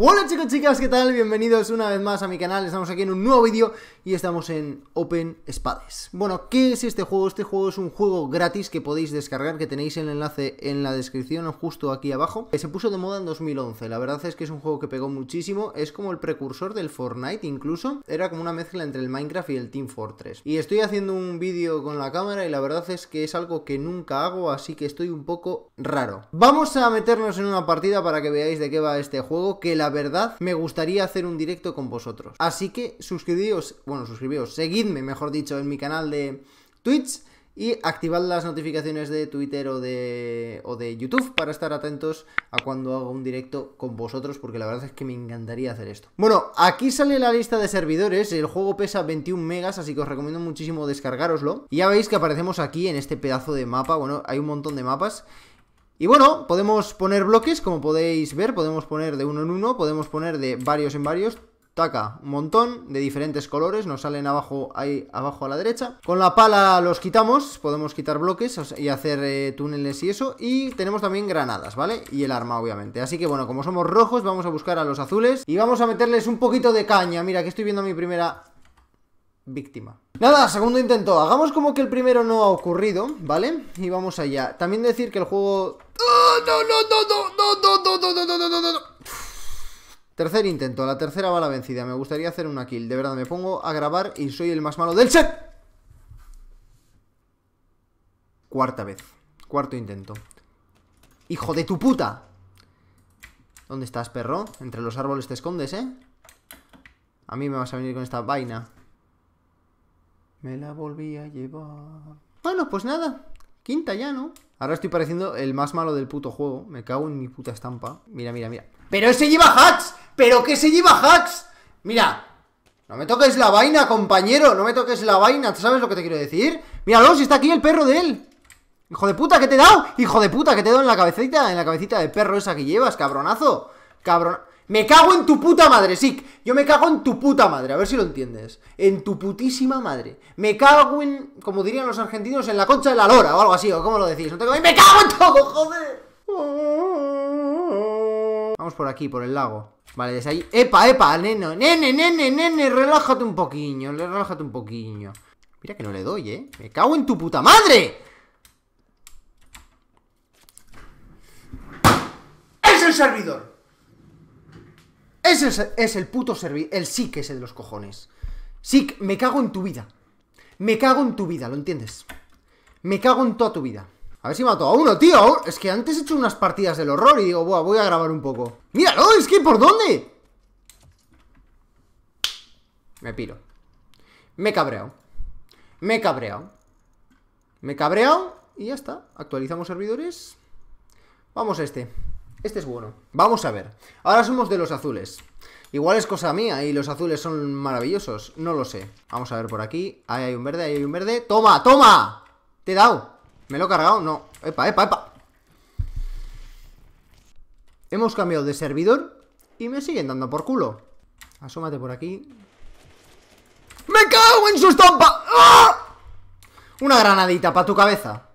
Hola chicos, chicas, ¿qué tal? Bienvenidos una vez más a mi canal, estamos aquí en un nuevo vídeo y estamos en Open Spades. Bueno, ¿qué es este juego? Este juego es un juego gratis que podéis descargar, que tenéis el enlace en la descripción o justo aquí abajo. Que eh, Se puso de moda en 2011, la verdad es que es un juego que pegó muchísimo, es como el precursor del Fortnite incluso, era como una mezcla entre el Minecraft y el Team Fortress. Y estoy haciendo un vídeo con la cámara y la verdad es que es algo que nunca hago, así que estoy un poco raro. Vamos a meternos en una partida para que veáis de qué va este juego, que la verdad me gustaría hacer un directo con vosotros. Así que suscribíos, bueno, suscribíos, seguidme, mejor dicho, en mi canal de Twitch y activad las notificaciones de Twitter o de, o de YouTube para estar atentos a cuando hago un directo con vosotros, porque la verdad es que me encantaría hacer esto. Bueno, aquí sale la lista de servidores, el juego pesa 21 megas, así que os recomiendo muchísimo descargaroslo. Y ya veis que aparecemos aquí en este pedazo de mapa, bueno, hay un montón de mapas, y bueno, podemos poner bloques, como podéis ver, podemos poner de uno en uno, podemos poner de varios en varios, taca, un montón de diferentes colores, nos salen abajo, ahí abajo a la derecha. Con la pala los quitamos, podemos quitar bloques y hacer eh, túneles y eso, y tenemos también granadas, ¿vale? Y el arma, obviamente. Así que bueno, como somos rojos, vamos a buscar a los azules y vamos a meterles un poquito de caña. Mira, que estoy viendo mi primera víctima. Nada, segundo intento. Hagamos como que el primero no ha ocurrido, ¿vale? Y vamos allá. También decir que el juego... no, no, no, no, no, no, no, no, no, no, no, Tercer intento, la tercera va la vencida. Me gustaría hacer una kill. De verdad, me pongo a grabar y soy el más malo del set. Cuarta vez. Cuarto intento. ¡Hijo de tu puta! ¿Dónde estás, perro? Entre los árboles te escondes, ¿eh? A mí me vas a venir con esta vaina. Me la volví a llevar. Bueno, pues nada. Quinta ya, ¿no? Ahora estoy pareciendo el más malo del puto juego. Me cago en mi puta estampa. Mira, mira, mira. ¡Pero ese lleva hacks! ¿Pero qué se lleva hacks? Mira. No me toques la vaina, compañero. No me toques la vaina. ¿Sabes lo que te quiero decir? Míralo, si está aquí el perro de él. ¡Hijo de puta, que te he dado! ¡Hijo de puta, que te he dado en la cabecita! En la cabecita de perro esa que llevas, cabronazo. Cabrón... Me cago en tu puta madre, Sick. Yo me cago en tu puta madre, a ver si lo entiendes. En tu putísima madre. Me cago en, como dirían los argentinos, en la concha de la lora o algo así, o como lo decís. No tengo... ¡Me cago en todo, joder! Vamos por aquí, por el lago. Vale, desde ahí. ¡Epa, epa, neno! ¡Nene, nene, nene! Relájate un poquillo, relájate un poquillo. Mira que no le doy, ¿eh? ¡Me cago en tu puta madre! ¡Es el servidor! es, el puto servidor, el SIC ese de los cojones. SIC, me cago en tu vida. Me cago en tu vida, ¿lo entiendes? Me cago en toda tu vida. A ver si mato a uno, tío. Es que antes he hecho unas partidas del horror y digo, voy a grabar un poco. Míralo, es que ¿por dónde? Me piro. Me he cabreado. Me he cabreado. Me he cabreado y ya está. Actualizamos servidores. Vamos a este. Este es bueno. Vamos a ver. Ahora somos de los azules. Igual es cosa mía y los azules son maravillosos. No lo sé. Vamos a ver por aquí. Ahí hay un verde, ahí hay un verde. ¡Toma, toma! Te he dado. ¿Me lo he cargado? No. Epa, epa, epa. Hemos cambiado de servidor y me siguen dando por culo. Asómate por aquí. ¡Me cago en su estampa! ¡Ah! Una granadita para tu cabeza.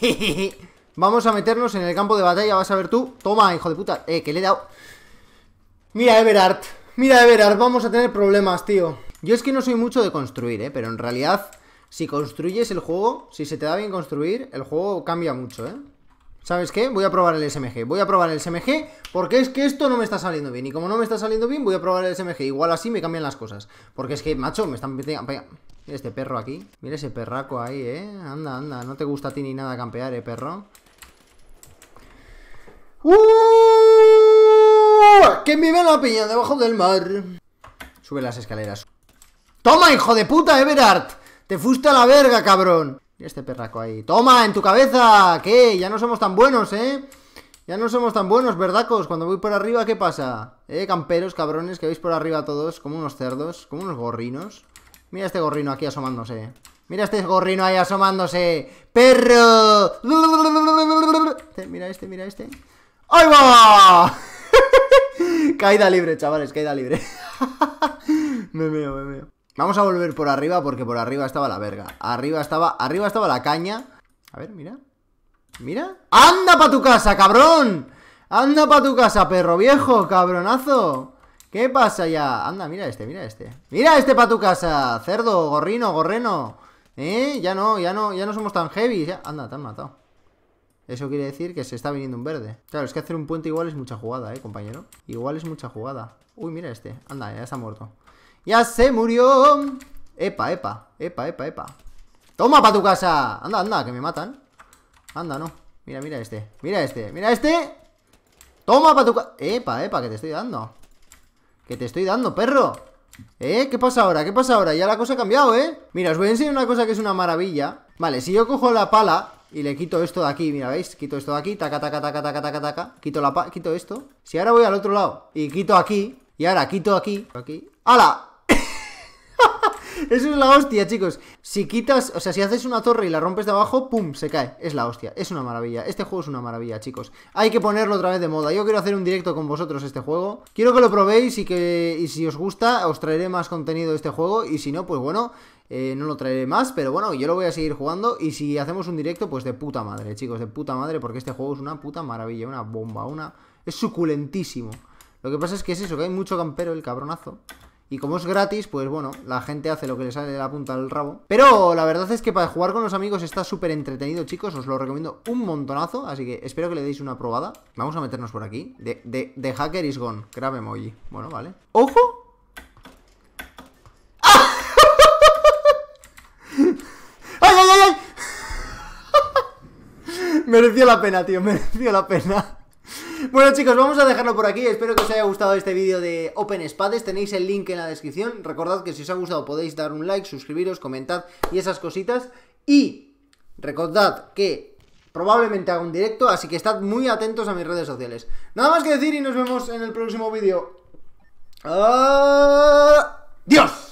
Vamos a meternos en el campo de batalla, vas a ver tú. Toma, hijo de puta. Eh, que le he dado... Mira, Everard. Mira, Everard, vamos a tener problemas, tío. Yo es que no soy mucho de construir, ¿eh? Pero en realidad, si construyes el juego, si se te da bien construir, el juego cambia mucho, ¿eh? ¿Sabes qué? Voy a probar el SMG. Voy a probar el SMG porque es que esto no me está saliendo bien. Y como no me está saliendo bien, voy a probar el SMG. Igual así me cambian las cosas. Porque es que, macho, me están... Mira este perro aquí. Mira ese perraco ahí, ¿eh? Anda, anda. No te gusta a ti ni nada campear, ¿eh, perro? ¡Uh! ¡Que vive la piña debajo del mar! Sube las escaleras. ¡Toma, hijo de puta, Everard! ¡Te fuiste a la verga, cabrón! Este perraco ahí. ¡Toma, en tu cabeza! ¿Qué? Ya no somos tan buenos, ¿eh? Ya no somos tan buenos, verdacos. Cuando voy por arriba, ¿qué pasa? ¿Eh, camperos, cabrones? Que veis por arriba todos como unos cerdos, como unos gorrinos. Mira este gorrino aquí asomándose. Mira este gorrino ahí asomándose. ¡Perro! Este, mira este, mira este. ¡Ay, va! caída libre, chavales, caída libre. me veo, me veo. Vamos a volver por arriba porque por arriba estaba la verga. Arriba estaba, arriba estaba la caña. A ver, mira. Mira. ¡Anda pa' tu casa, cabrón! ¡Anda pa' tu casa, perro viejo, cabronazo! ¿Qué pasa ya? Anda, mira este, mira este. ¡Mira este pa' tu casa! Cerdo, gorrino, gorreno. ¿Eh? Ya no, ya no, ya no somos tan heavy. Ya... Anda, te han matado. Eso quiere decir que se está viniendo un verde. Claro, es que hacer un puente igual es mucha jugada, ¿eh, compañero? Igual es mucha jugada. Uy, mira este. Anda, ya está muerto. Ya se murió. Epa, epa, epa, epa, epa. Toma para tu casa. Anda, anda, que me matan. Anda, no. Mira, mira este. Mira este. Mira este. Toma para tu casa. Epa, epa, que te estoy dando. Que te estoy dando, perro. ¿Eh? ¿Qué pasa ahora? ¿Qué pasa ahora? Ya la cosa ha cambiado, ¿eh? Mira, os voy a enseñar una cosa que es una maravilla. Vale, si yo cojo la pala y le quito esto de aquí, mira, ¿veis? Quito esto de aquí, taca, taca, taca, taca, taca, taca. Quito la pala, quito esto. Si ahora voy al otro lado y quito aquí, y ahora quito aquí, aquí. ¡Hala! Eso es la hostia, chicos. Si quitas, o sea, si haces una torre y la rompes de abajo, ¡pum! Se cae. Es la hostia. Es una maravilla. Este juego es una maravilla, chicos. Hay que ponerlo otra vez de moda. Yo quiero hacer un directo con vosotros este juego. Quiero que lo probéis y que y si os gusta, os traeré más contenido de este juego. Y si no, pues bueno, eh, no lo traeré más, pero bueno, yo lo voy a seguir jugando y si hacemos un directo, pues de puta madre, chicos, de puta madre, porque este juego es una puta maravilla, una bomba, una... Es suculentísimo. Lo que pasa es que es eso, que hay mucho campero el cabronazo. Y como es gratis, pues bueno, la gente hace lo que le sale de la punta del rabo. Pero la verdad es que para jugar con los amigos está súper entretenido, chicos. Os lo recomiendo un montonazo, así que espero que le deis una probada. Vamos a meternos por aquí. De, hacker is gone. Grab emoji. Bueno, vale. ¡Ojo! ¡Ah! ¡Ay, ay, ay! ay! mereció la pena, tío. Mereció la pena. Bueno chicos, vamos a dejarlo por aquí, espero que os haya gustado este vídeo de Open Spades, tenéis el link en la descripción, recordad que si os ha gustado podéis dar un like, suscribiros, comentad y esas cositas, y recordad que probablemente haga un directo, así que estad muy atentos a mis redes sociales. Nada más que decir y nos vemos en el próximo vídeo. ¡Adiós! ¡Ah!